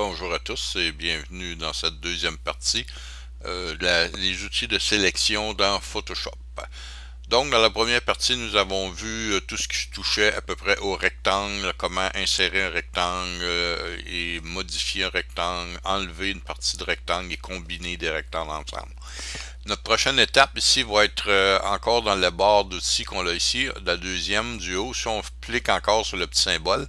Bonjour à tous et bienvenue dans cette deuxième partie, euh, les outils de sélection dans Photoshop. Donc, dans la première partie, nous avons vu euh, tout ce qui se touchait à peu près au rectangle, comment insérer un rectangle euh, et modifier un rectangle, enlever une partie de rectangle et combiner des rectangles ensemble. Notre prochaine étape ici va être encore dans la barre d'outils qu'on a ici, la deuxième du haut. Si on clique encore sur le petit symbole,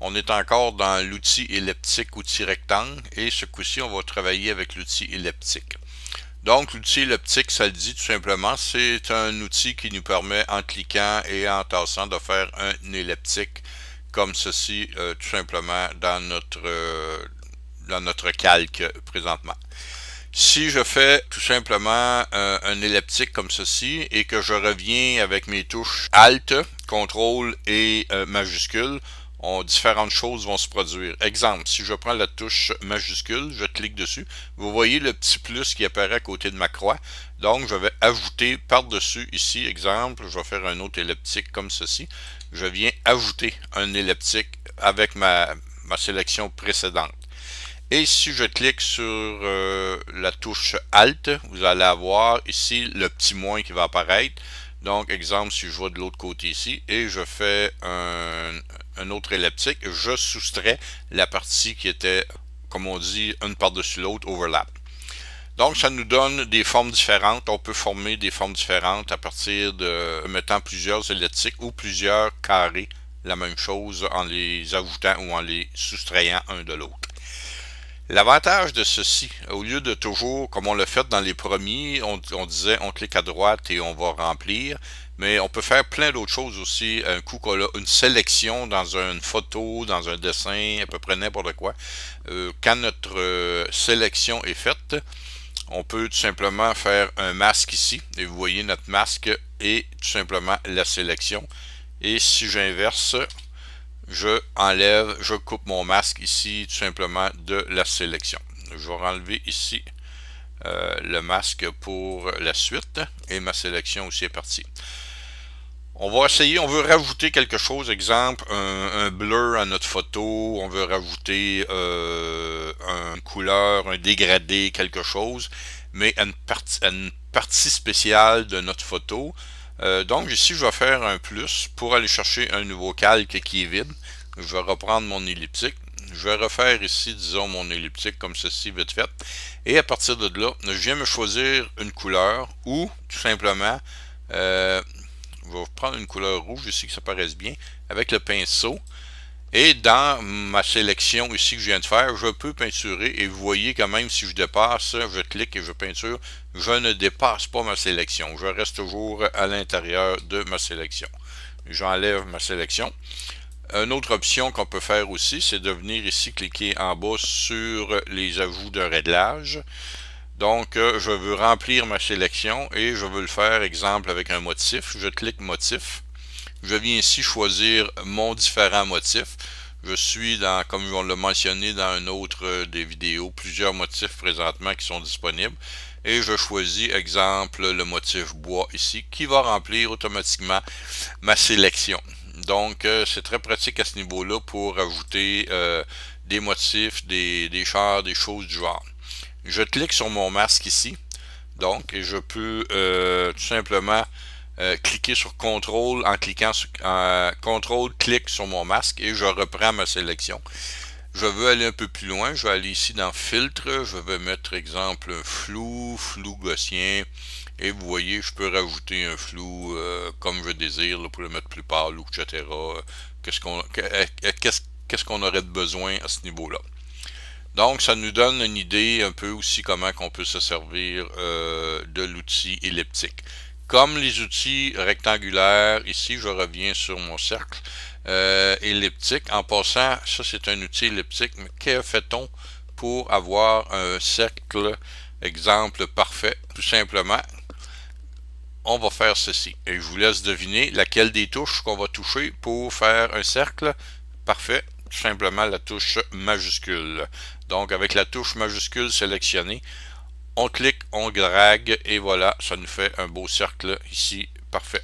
on est encore dans l'outil elliptique, outil rectangle, et ce coup-ci, on va travailler avec l'outil elliptique. Donc, l'outil elliptique, ça le dit tout simplement, c'est un outil qui nous permet, en cliquant et en tassant, de faire un elliptique comme ceci, euh, tout simplement, dans notre, euh, dans notre calque présentement. Si je fais tout simplement euh, un elliptique comme ceci et que je reviens avec mes touches Alt, CTRL et majuscule, différentes choses vont se produire. Exemple, si je prends la touche majuscule, je clique dessus, vous voyez le petit plus qui apparaît à côté de ma croix. Donc, je vais ajouter par-dessus ici, exemple, je vais faire un autre elliptique comme ceci. Je viens ajouter un elliptique avec ma, sélection précédente. Et si je clique sur euh, la touche Alt, vous allez avoir ici le petit moins qui va apparaître. Donc, exemple, si je vois de l'autre côté ici, et je fais un, un autre elliptique, je soustrais la partie qui était, comme on dit, une par-dessus l'autre, overlap. Donc, ça nous donne des formes différentes. On peut former des formes différentes à partir de mettant plusieurs elliptiques ou plusieurs carrés, la même chose, en les ajoutant ou en les soustrayant un de l'autre. L'avantage de ceci, au lieu de toujours, comme on l'a fait dans les premiers, on disait on clique à droite et on va remplir, mais on peut faire plein d'autres choses aussi. Un coup une sélection dans une photo, dans un dessin, à peu près n'importe quoi. Euh, quand notre euh, sélection est faite, on peut tout simplement faire un masque ici. Et vous voyez notre masque et tout simplement la sélection. Et si j'inverse, je enlève, je coupe mon masque ici tout simplement de la sélection. Je vais enlever ici euh, le masque pour la suite et ma sélection aussi est partie. On va essayer, on veut rajouter quelque chose, exemple, un, un bleu à notre photo, on veut rajouter euh, une couleur, un dégradé, quelque chose, mais une, partie, une partie spéciale de notre photo. Euh, donc ici, je vais faire un plus pour aller chercher un nouveau calque qui est vide. Je vais reprendre mon elliptique. Je vais refaire ici, disons, mon elliptique comme ceci, vite fait. Et à partir de là, je viens me choisir une couleur ou, tout simplement, euh, vais prendre une couleur rouge ici, que ça paraisse bien, avec le pinceau. Et dans ma sélection ici que je viens de faire, je peux peinturer et vous voyez quand même si je dépasse, je clique et je peinture, je ne dépasse pas ma sélection. Je reste toujours à l'intérieur de ma sélection. J'enlève ma sélection. Une autre option qu'on peut faire aussi, c'est de venir ici cliquer en bas sur les ajouts de réglage. Donc, euh, je veux remplir ma sélection et je veux le faire, exemple, avec un motif. Je clique motif. Je viens ici choisir mon différent motif. Je suis dans, comme on l'a mentionné dans une autre euh, des vidéos, plusieurs motifs présentement qui sont disponibles. Et je choisis, exemple, le motif bois ici, qui va remplir automatiquement ma sélection. Donc, euh, c'est très pratique à ce niveau-là pour ajouter des motifs, des, des chars, des choses du genre. Je clique sur mon masque ici. Donc, et je peux euh, tout simplement euh, cliquer sur CTRL en cliquant sur CTRL, clic sur mon masque et je reprends ma sélection. Je veux aller un peu plus loin. Je vais aller ici dans Filtre. Je vais mettre, exemple, un flou, flou gaussien. Et vous voyez, je peux rajouter un flou euh, comme je désire pour le mettre plus pâle, etc. Qu'est-ce qu'on aurait de besoin à ce niveau-là. Donc, ça nous donne une idée un peu aussi comment qu'on peut se servir euh, de l'outil elliptique. Comme les outils rectangulaires, ici, je reviens sur mon cercle euh, elliptique. En passant, ça, c'est un outil elliptique, mais que fait-on pour avoir un cercle, exemple, parfait? Tout simplement, on va faire ceci. Et je vous laisse deviner laquelle des touches qu'on va toucher pour faire un cercle parfait simplement la touche majuscule. Donc avec la touche majuscule sélectionnée, on clique, on drague et voilà, ça nous fait un beau cercle ici, parfait.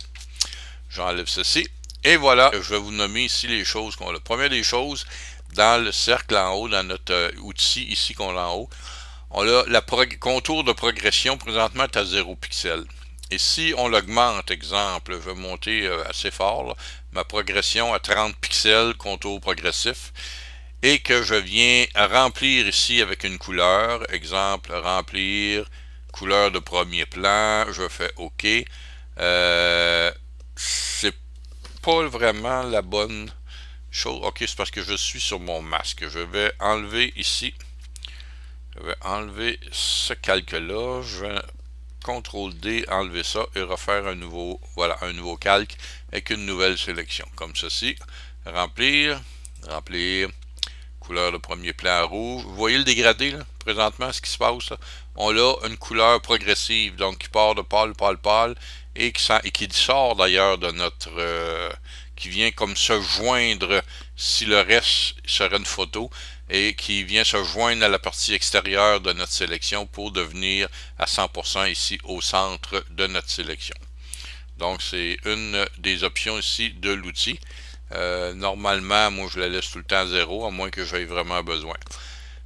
J'enlève ceci et voilà, je vais vous nommer ici les choses qu'on a. La première des choses, dans le cercle en haut, dans notre euh, outil ici qu'on a en haut, on a le contour de progression présentement à 0 pixels. Et si on l'augmente, exemple, je vais monter euh, assez fort, là, ma progression à 30 pixels contour progressif et que je viens remplir ici avec une couleur, exemple remplir couleur de premier plan, je fais OK. Euh, c'est pas vraiment la bonne chose. OK, c'est parce que je suis sur mon masque. Je vais enlever ici. Je vais enlever ce calque-là. Je CTRL D, enlever ça et refaire un nouveau, voilà, un nouveau calque avec une nouvelle sélection, comme ceci. Remplir, remplir, couleur de premier plan rouge. Vous voyez le dégradé, présentement, ce qui se passe? On a une couleur progressive, donc qui part de pâle, pâle, pâle, et qui, sort d'ailleurs de notre... Euh, qui vient comme se joindre, si le reste serait une photo, et qui vient se joindre à la partie extérieure de notre sélection pour devenir à 100% ici au centre de notre sélection. Donc c'est une des options ici de l'outil. Euh, normalement, moi je la laisse tout le temps à zéro, à moins que j'aie vraiment besoin.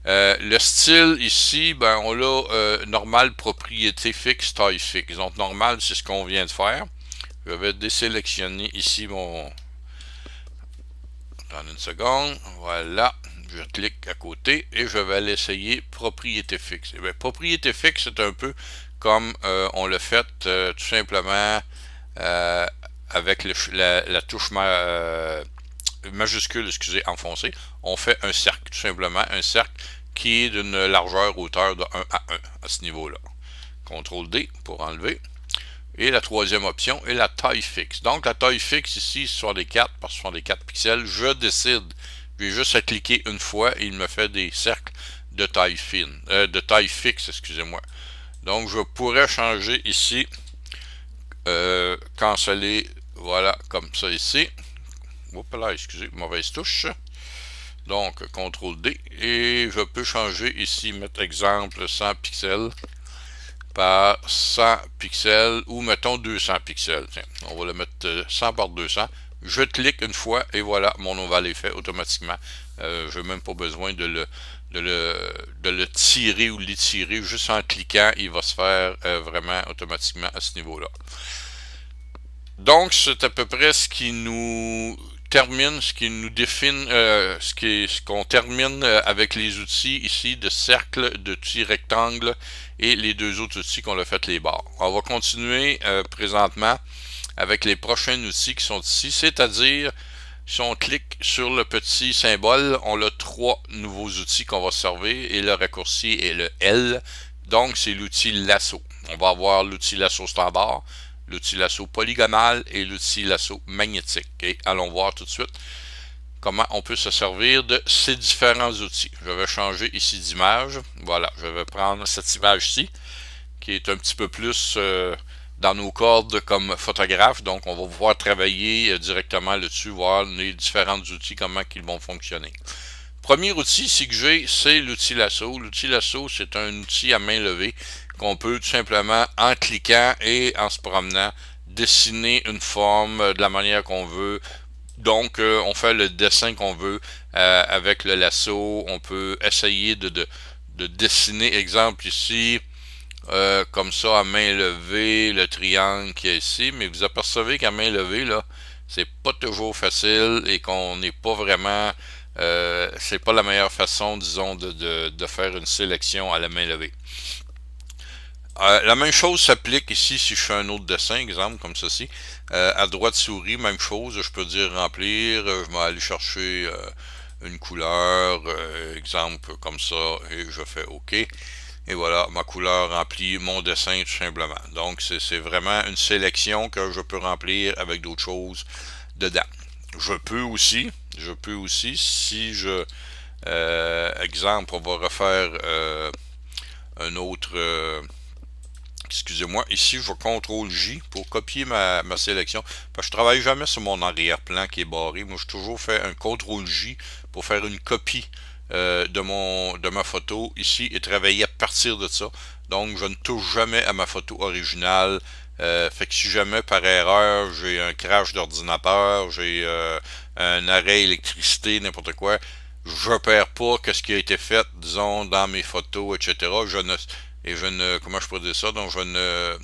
Euh, le style ici, ben, on a euh, normal, propriété fixe, taille fixe. Donc normal, c'est ce qu'on vient de faire. Je vais désélectionner ici mon... Dans une seconde, voilà je clique à côté et je vais l'essayer propriété fixe. Eh propriété fixe, c'est un peu comme euh, on le fait euh, tout simplement euh, avec la, touche majuscule, excusez, enfoncée. On fait un cercle, tout simplement, un cercle qui est d'une largeur hauteur de 1 à 1 à ce niveau-là. CTRL D pour enlever. Et la troisième option est la taille fixe. Donc la taille fixe ici, sur des 4 par 4 pixels, je décide j'ai juste à cliquer une fois et il me fait des cercles de taille fine, euh, de taille fixe, excusez-moi. Donc je pourrais changer ici, canceler, euh, canceller, voilà, comme ça ici. Oups là, excusez, mauvaise touche. Donc CTRL D et je peux changer ici, mettre exemple 100 pixels par 100 pixels ou mettons 200 pixels. on va le mettre 100 euh, par 200. Je clique une fois et voilà, mon ovale est fait automatiquement. Euh, je n'ai même pas besoin de le, de le, de tirer ou l'étirer. Juste en cliquant, il va se faire euh, vraiment automatiquement à ce niveau-là. Donc, c'est à peu près ce qui nous termine, ce qui nous définit, euh, ce qu'on termine avec les outils ici de cercle, de petit rectangle et les deux autres outils qu'on a fait les barres. On va continuer présentement avec les prochains outils qui sont ici, c'est-à-dire si on clique sur le petit symbole, on a trois nouveaux outils qu'on va servir et le raccourci est le L. Donc, c'est l'outil lasso. On va avoir l'outil lasso standard, l'outil lasso polygonal et l'outil lasso magnétique. Et allons voir tout de suite comment on peut se servir de ces différents outils. Je vais changer ici d'image. Voilà, je vais prendre cette image-ci qui est un petit peu plus... Euh, dans nos cordes comme photographe. Donc, on va pouvoir travailler euh, directement là-dessus, voir les différents outils, comment ils vont fonctionner. Premier outil ici que j'ai, c'est l'outil lasso. L'outil lasso, c'est un outil à main levée qu'on peut tout simplement, en cliquant et en se promenant, dessiner une forme euh, de la manière qu'on veut. Donc, euh, on fait le dessin qu'on veut avec le lasso. On peut essayer de, de, de dessiner, exemple ici, euh, comme ça à main levée, le triangle qui est ici, mais vous apercevez qu'à main levée, là, c'est pas toujours facile et qu'on n'est pas vraiment, euh, c'est pas la meilleure façon, disons, de, faire une sélection à la main levée. Euh, la même chose s'applique ici si je fais un autre dessin, exemple comme ceci. à droite souris, même chose, je peux dire remplir, je vais aller chercher une couleur, exemple comme ça, et je fais OK. Et voilà, ma couleur remplit mon dessin tout simplement. Donc, c'est vraiment une sélection que je peux remplir avec d'autres choses dedans. Je peux aussi, je peux aussi, si je... Euh, exemple, on va refaire euh, un autre... Euh, excusez-moi, ici je CTRL J pour copier ma, ma sélection. Je ne je travaille jamais sur mon arrière-plan qui est barré. Moi, je toujours fait un CTRL J pour faire une copie euh, de, mon, de ma photo ici et travailler à partir de ça. Donc, je ne touche jamais à ma photo originale. Euh, fait que si jamais par erreur j'ai un crash d'ordinateur, j'ai euh, un arrêt électricité, n'importe quoi, je perds pas que ce qui a été fait, disons, dans mes photos, etc. Je ne, et je ne, comment je peux dire ça, donc je ne,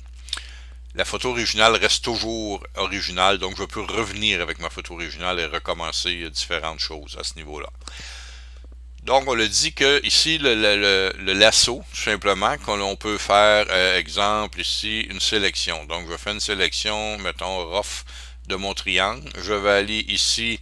la photo originale reste toujours originale, donc je peux revenir avec ma photo originale et recommencer différentes choses à ce niveau-là. Donc, on le dit que ici, le, lasso, tout simplement, qu'on peut faire, euh, exemple, ici, une sélection. Donc, je fais une sélection, mettons, rough de mon triangle. Je vais aller ici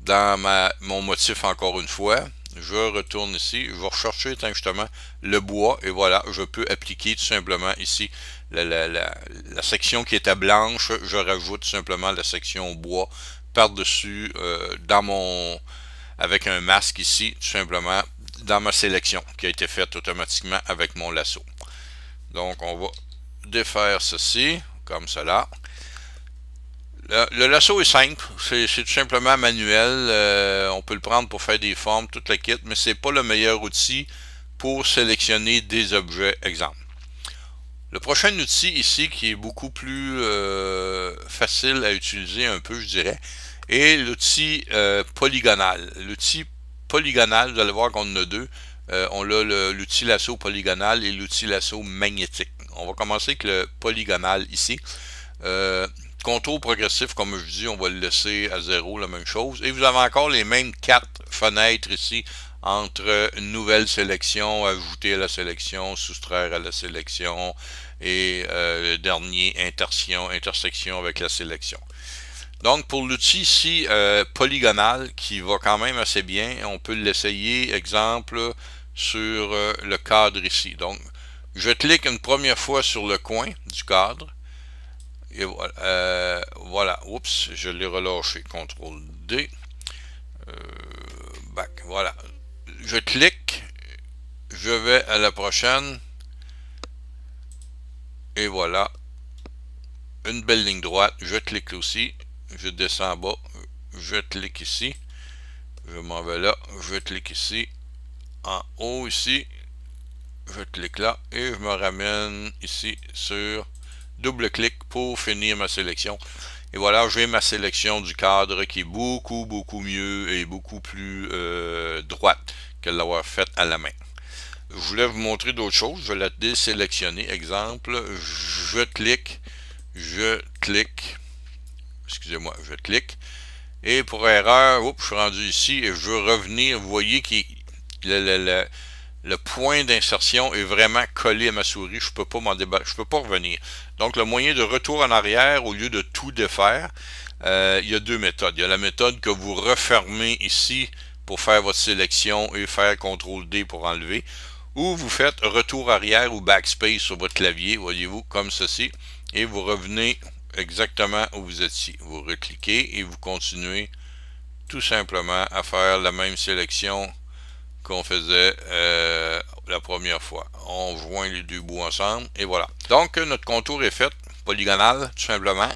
dans ma, mon motif encore une fois. Je retourne ici. Je vais rechercher justement le bois. Et voilà, je peux appliquer tout simplement ici la, la, la, section qui était blanche. Je rajoute tout simplement la section bois par-dessus euh, dans mon avec un masque ici, tout simplement dans ma sélection qui a été faite automatiquement avec mon lasso. Donc on va défaire ceci, comme cela. Le, lasso est simple, c'est tout simplement manuel, euh, on peut le prendre pour faire des formes, toutes la kit, mais ce n'est pas le meilleur outil pour sélectionner des objets, exemple. Le prochain outil ici qui est beaucoup plus euh, facile à utiliser un peu, je dirais, et l'outil euh, polygonal. L'outil polygonal, vous allez voir qu'on en a deux. Euh, on a l'outil lasso polygonal et l'outil lasso magnétique. On va commencer avec le polygonal ici. Euh, contour progressif, comme je vous dis, on va le laisser à zéro, la même chose. Et vous avez encore les mêmes quatre fenêtres ici entre nouvelle sélection, ajouter à la sélection, soustraire à la sélection et le dernier intersection, intersection avec la sélection. Donc, pour l'outil ici, euh, polygonal, qui va quand même assez bien, on peut l'essayer, exemple, sur euh, le cadre ici. Donc, je clique une première fois sur le coin du cadre. Et voilà. Euh, voilà. Oups, je l'ai relâché. CTRL D. back. Voilà. Je clique. Je vais à la prochaine. Et voilà. Une belle ligne droite. Je clique aussi je descends en bas, je clique ici, je m'en vais là, je clique ici, en haut ici, je clique là et je me ramène ici sur double-clic pour finir ma sélection. Et voilà, j'ai ma sélection du cadre qui est beaucoup, beaucoup mieux et beaucoup plus euh, droite que l'avoir faite à la main. Je voulais vous montrer d'autres choses. Je vais la désélectionner. Exemple, je clique, je clique, Excusez-moi, je clique. Et pour erreur, oups, je suis rendu ici et je veux revenir. Vous voyez que le, point d'insertion est vraiment collé à ma souris. Je ne peux pas m'en débarrasser. Je peux pas revenir. Donc, le moyen de retour en arrière, au lieu de tout défaire, euh, il y a deux méthodes. Il y a la méthode que vous refermez ici pour faire votre sélection et faire CTRL D pour enlever. Ou vous faites retour arrière ou backspace sur votre clavier, voyez-vous, comme ceci. Et vous revenez exactement où vous êtes ici. Vous recliquez et vous continuez tout simplement à faire la même sélection qu'on faisait euh, la première fois. On joint les deux bouts ensemble et voilà. Donc notre contour est fait, polygonal tout simplement.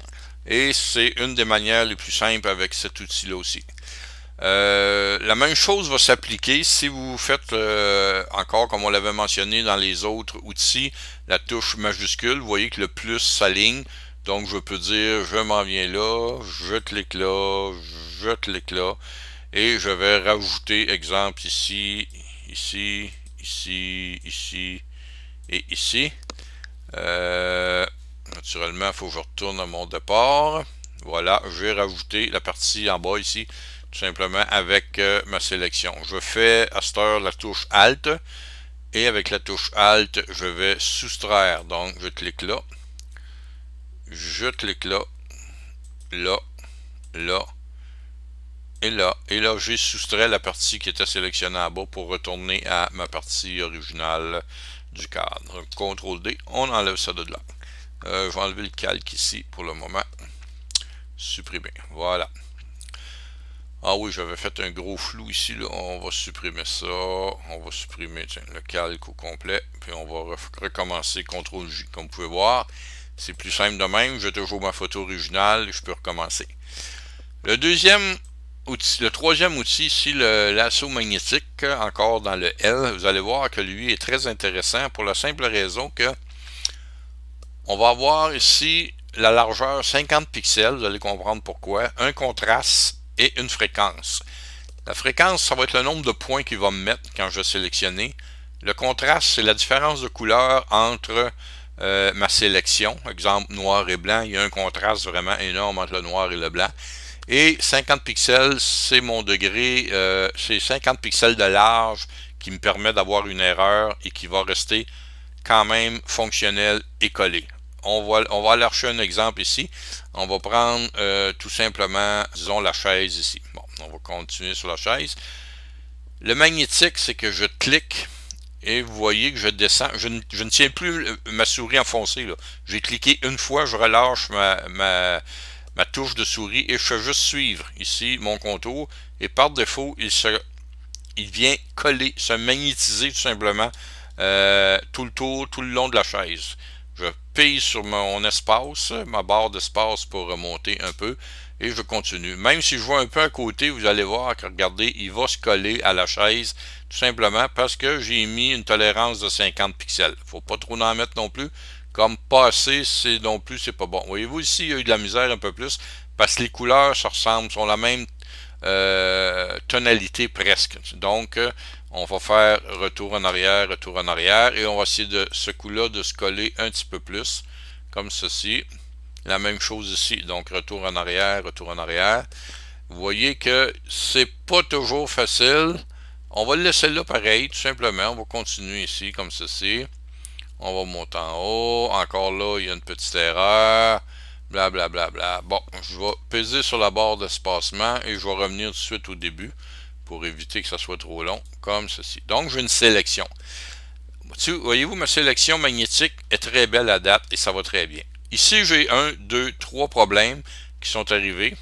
Et c'est une des manières les plus simples avec cet outil-là aussi. Euh, la même chose va s'appliquer si vous faites euh, encore comme on l'avait mentionné dans les autres outils, la touche majuscule, vous voyez que le plus s'aligne, donc, je peux dire, je m'en viens là, je clique là, je clique là, et je vais rajouter, exemple, ici, ici, ici, ici et ici. Euh, naturellement, il faut que je retourne à mon départ. Voilà, je vais rajouter la partie en bas ici, tout simplement avec euh, ma sélection. Je fais à cette heure la touche Alt, et avec la touche Alt, je vais soustraire. Donc, je clique là, je clique là, là, là, et là. Et là, j'ai soustrait la partie qui était sélectionnée en bas pour retourner à ma partie originale du cadre. CTRL D, on enlève ça de là. Euh, je vais enlever le calque ici pour le moment. Supprimer. Voilà. Ah oui, j'avais fait un gros flou ici. On va supprimer ça. On va supprimer le calque au complet. Puis on va recommencer CTRL J. Comme vous pouvez voir, c'est plus simple de même, j'ai toujours ma photo originale, je peux recommencer. Le deuxième le troisième outil, c'est le lasso magnétique, encore dans le L. Vous allez voir que lui est très intéressant pour la simple raison que on va avoir ici la largeur 50 pixels, vous allez comprendre pourquoi, un contraste et une fréquence. La fréquence, ça va être le nombre de points qu'il va me mettre quand je vais sélectionner. Le contraste, c'est la différence de couleur entre euh, ma sélection. Exemple, noir et blanc, il y a un contraste vraiment énorme entre le noir et le blanc. Et 50 pixels, c'est mon degré, euh, c'est 50 pixels de large qui me permet d'avoir une erreur et qui va rester quand même fonctionnel et collé. On va, on va un exemple ici. On va prendre euh, tout simplement, disons, la chaise ici. Bon, on va continuer sur la chaise. Le magnétique, c'est que je clique et vous voyez que je descends. Je ne, tiens plus ma souris enfoncée. J'ai cliqué une fois, je relâche ma, touche de souris et je fais juste suivre ici mon contour. Et par défaut, il, vient coller, se magnétiser tout simplement euh, tout le tour, tout le long de la chaise. Je pille sur mon espace, ma barre d'espace pour remonter un peu. Et je continue. Même si je vois un peu à côté, vous allez voir que, regardez, il va se coller à la chaise, tout simplement parce que j'ai mis une tolérance de 50 pixels. faut pas trop en mettre non plus. Comme passer, c'est non plus, c'est pas bon. Voyez-vous, ici, il y a eu de la misère un peu plus, parce que les couleurs se ressemblent, sont la même euh, tonalité presque. Donc, on va faire retour en arrière, retour en arrière, et on va essayer de ce coup-là de se coller un petit peu plus, comme ceci. La même chose ici, donc retour en arrière, retour en arrière. Vous voyez que c'est pas toujours facile. On va le laisser là pareil, tout simplement. On va continuer ici comme ceci. On va monter en haut. Encore là, il y a une petite erreur. Bla bla bla bla. Bon, je vais peser sur la barre d'espacement et je vais revenir tout de suite au début pour éviter que ça soit trop long, comme ceci. Donc, j'ai une sélection. Voyez-vous, ma sélection magnétique est très belle à date et ça va très bien. Ici, j'ai un, deux, trois problèmes qui sont arrivés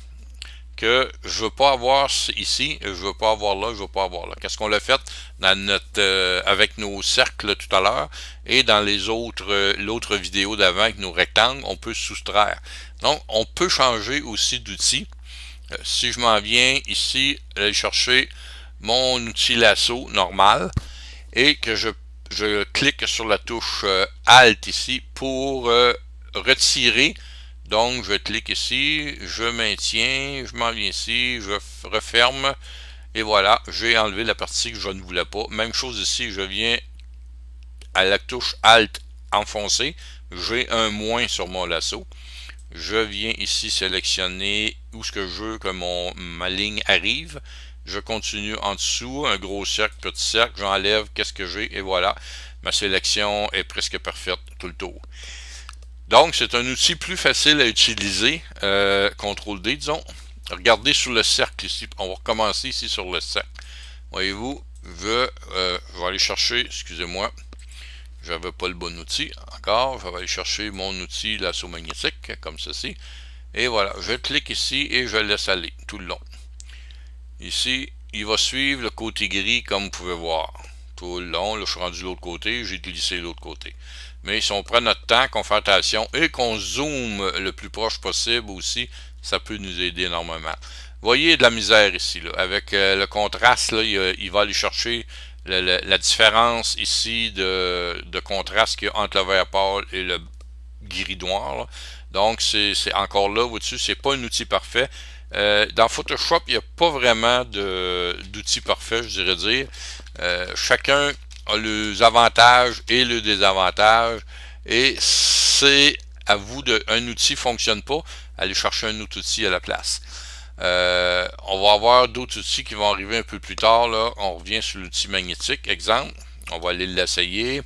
que je ne veux pas avoir ici, je ne veux pas avoir là, je ne veux pas avoir là. Qu'est-ce qu'on l'a fait euh, avec nos cercles tout à l'heure et dans les autres euh, l'autre vidéo d'avant avec nos rectangles, on peut soustraire. Donc, on peut changer aussi d'outil. Euh, si je m'en viens ici, aller chercher mon outil lasso normal et que je clique sur la touche Alt ici pour retirer. Donc, je clique ici, je maintiens, je m'en viens ici, je referme. Et voilà, j'ai enlevé la partie que je ne voulais pas. Même chose ici, je viens à la touche Alt enfoncé J'ai un moins sur mon lasso. Je viens ici sélectionner où ce que je veux que mon, ma ligne arrive. Je continue en dessous, un gros cercle, petit cercle. J'enlève qu'est-ce que j'ai et voilà. Ma sélection est presque parfaite tout le tour. Donc, c'est un outil plus facile à utiliser. Euh, CTRL-D, disons. Regardez sur le cercle ici. On va recommencer ici sur le cercle. Voyez-vous, je, euh, vais aller chercher, excusez-moi, je n'avais pas le bon outil encore. Je vais aller chercher mon outil lasso magnétique, comme ceci. Et voilà, je clique ici et je laisse aller tout le long. Ici, il va suivre le côté gris, comme vous pouvez voir. Tout le long, là, je suis rendu de l'autre côté, j'ai glissé de l'autre côté mais si on prend notre temps, confrontation, et qu'on zoome le plus proche possible aussi, ça peut nous aider énormément. Voyez de la misère ici, avec euh, le contraste, là, il, euh, va aller chercher la, différence ici de, contraste qu'il y a entre le vert pâle et le gris noir. Donc, c'est encore là au-dessus, n'est pas un outil parfait. Euh, dans Photoshop, il n'y a pas vraiment d'outil parfait, je dirais dire. chacun les avantages et le désavantage. Et c'est à vous de. Un outil ne fonctionne pas, allez chercher un autre outil à la place. Euh, on va avoir d'autres outils qui vont arriver un peu plus tard. Là. On revient sur l'outil magnétique. Exemple, on va aller l'essayer.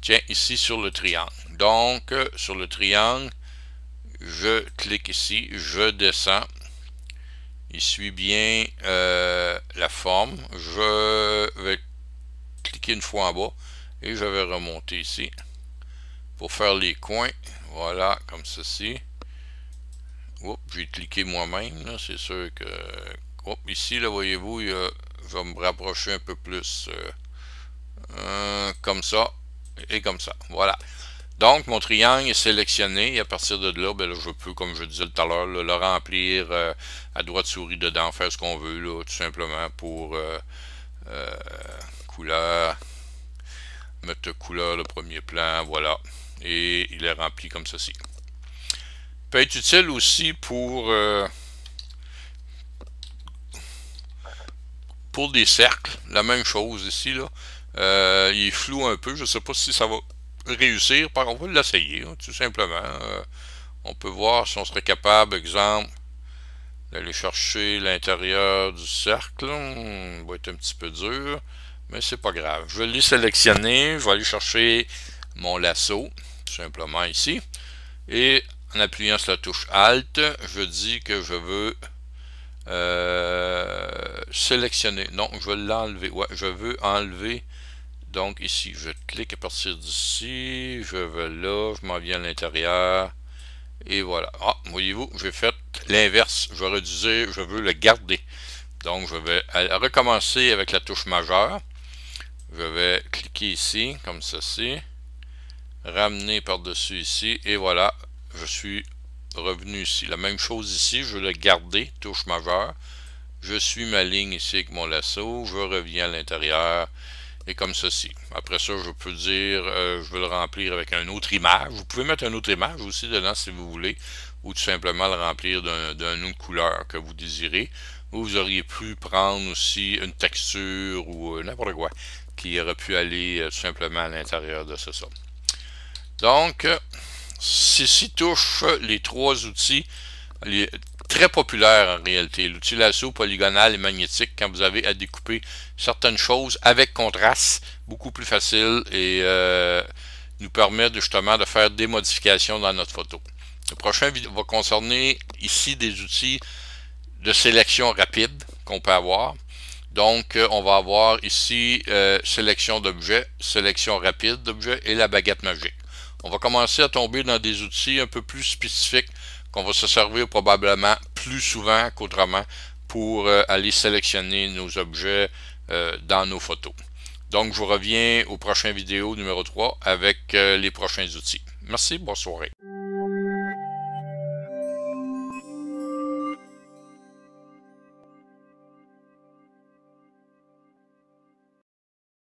Tiens, ici sur le triangle. Donc, euh, sur le triangle, je clique ici, je descends. Il suit bien euh, la forme. Je vais une fois en bas et je vais remonter ici pour faire les coins. Voilà, comme ceci. Oups, j'ai cliqué moi-même. C'est sûr que... ici, là, voyez-vous, je vais me rapprocher un peu plus. Euh, euh, comme ça et comme ça. Voilà. Donc, mon triangle est sélectionné à partir de là, ben je peux, comme je disais tout à l'heure, le remplir euh, à droite souris dedans, faire ce qu'on veut, tout simplement pour... Euh, couleur, mettre couleur le premier plan, voilà. Et il est rempli comme ceci. Il peut être utile aussi pour, euh, pour des cercles, la même chose ici. Là. Euh, il est flou un peu, je ne sais pas si ça va réussir, par on va l'essayer, hein, tout simplement. Euh, on peut voir si on serait capable, exemple, d'aller chercher l'intérieur du cercle. Hmm, il va être un petit peu dur. Mais c'est pas grave. Je vais lui sélectionner. Je vais aller chercher mon lasso, tout simplement ici. Et en appuyant sur la touche Alt, je dis que je veux euh, sélectionner. Non, je veux l'enlever. je veux enlever. Donc ici, je clique à partir d'ici. Je veux là. Je m'en viens à l'intérieur. Et voilà. Ah, voyez-vous, j'ai fait l'inverse. Je vais je veux le garder. Donc, je vais recommencer avec la touche majeure. Je vais cliquer ici, comme ceci, ramener par-dessus ici, et voilà, je suis revenu ici. La même chose ici, je vais le garder, touche majeure. Je suis ma ligne ici avec mon lasso, je reviens à l'intérieur, et comme ceci. Après ça, je peux dire, euh, je veux le remplir avec une autre image. Vous pouvez mettre une autre image aussi dedans si vous voulez, ou tout simplement le remplir d'une autre couleur que vous désirez. Ou vous auriez pu prendre aussi une texture ou euh, n'importe quoi qui aurait pu aller euh, tout simplement à l'intérieur de ce sol. Donc, ceci euh, touche les trois outils très populaires en réalité. L'outil lasso polygonal et magnétique, quand vous avez à découper certaines choses avec contraste, beaucoup plus facile et euh, nous permet justement de faire des modifications dans notre photo. Le prochain vidéo va concerner ici des outils de sélection rapide qu'on peut avoir. Donc, euh, on va avoir ici euh, sélection d'objets, sélection rapide d'objets et la baguette magique. On va commencer à tomber dans des outils un peu plus spécifiques qu'on va se servir probablement plus souvent qu'autrement pour euh, aller sélectionner nos objets dans nos photos. Donc, je vous reviens aux prochaines vidéos numéro 3 avec les prochains outils. Merci, bonne soirée.